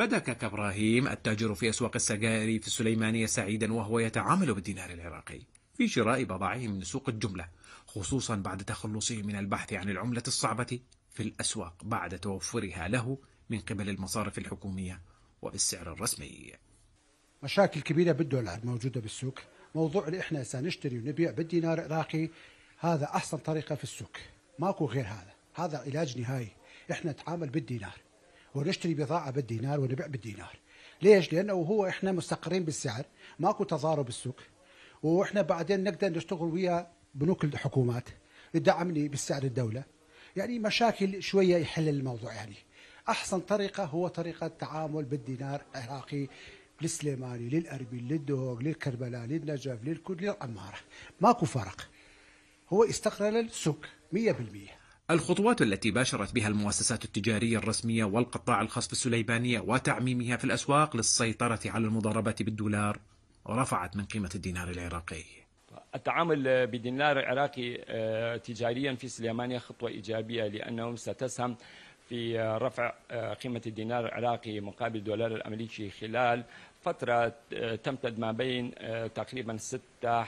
بدا كابراهيم التاجر في أسواق السجائر في السليمانية سعيدا وهو يتعامل بالدينار العراقي في شراء بضاعه من سوق الجملة خصوصا بعد تخلصه من البحث عن العملة الصعبة في الأسواق بعد توفرها له من قبل المصارف الحكومية وبالسعر الرسمي مشاكل كبيرة بالدولار موجودة بالسوق موضوع اللي احنا سنشتري ونبيع بالدينار العراقي هذا أحسن طريقة في السوق ماكو غير هذا هذا علاج نهائي احنا نتعامل بالدينار ونشتري بضاعة بالدينار ونبيع بالدينار ليش؟ لأنه هو إحنا مستقرين بالسعر ماكو تضارب بالسوق وإحنا بعدين نقدر نشتغل ويا بنوك الحكومات يدعمني بالسعر الدولة يعني مشاكل شوية يحل الموضوع يعني أحسن طريقة هو طريقة التعامل بالدينار العراقي للسليماني للأربيل للدوق للكربلاء للنجف للكل للعمارة ماكو فرق هو استقرار السوق 100% الخطوات التي باشرت بها المؤسسات التجارية الرسمية والقطاع الخاص في السليمانية وتعميمها في الأسواق للسيطرة على المضاربات بالدولار رفعت من قيمة الدينار العراقي التعامل بالدينار العراقي آه، تجاريا في سليمانيا خطوة إيجابية لأنهم ستسهم في رفع آه، قيمة الدينار العراقي مقابل الدولار الأمريكي خلال فترة آه، تمتد ما بين آه، تقريبا ستة,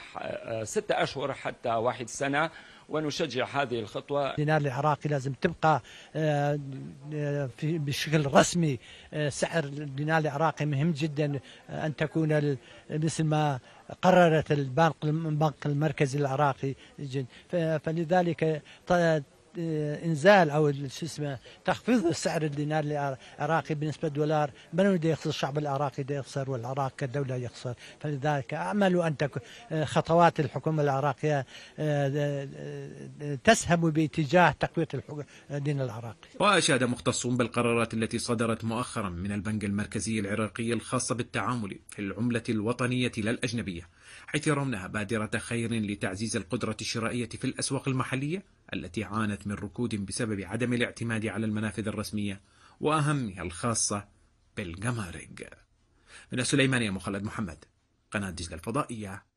ستة أشهر حتى واحد سنة ونشجع هذه الخطوة الدينار العراقي لازم تبقى في بشكل رسمي سعر الدينار العراقي مهم جدا أن تكون مثل ما قررت البنك المركزي العراقي فلذلك انزال او شو اسمه تخفيض السعر الدينار العراقي بالنسبه للدولار من بده يخسر الشعب العراقي يخسر والعراق كدوله يخسر فلذلك امل ان خطوات الحكومه العراقيه آه، آه، آه، تسهم باتجاه تقويه الدين العراقي. واشاد مختصون بالقرارات التي صدرت مؤخرا من البنك المركزي العراقي الخاصه بالتعامل في العمله الوطنيه لا الاجنبيه حيث يرونها بادره خير لتعزيز القدره الشرائيه في الاسواق المحليه التي عانت من ركود بسبب عدم الاعتماد على المنافذ الرسمية وأهمها الخاصة بالجمارك من السليمانية مخلد محمد قناة دجلة الفضائية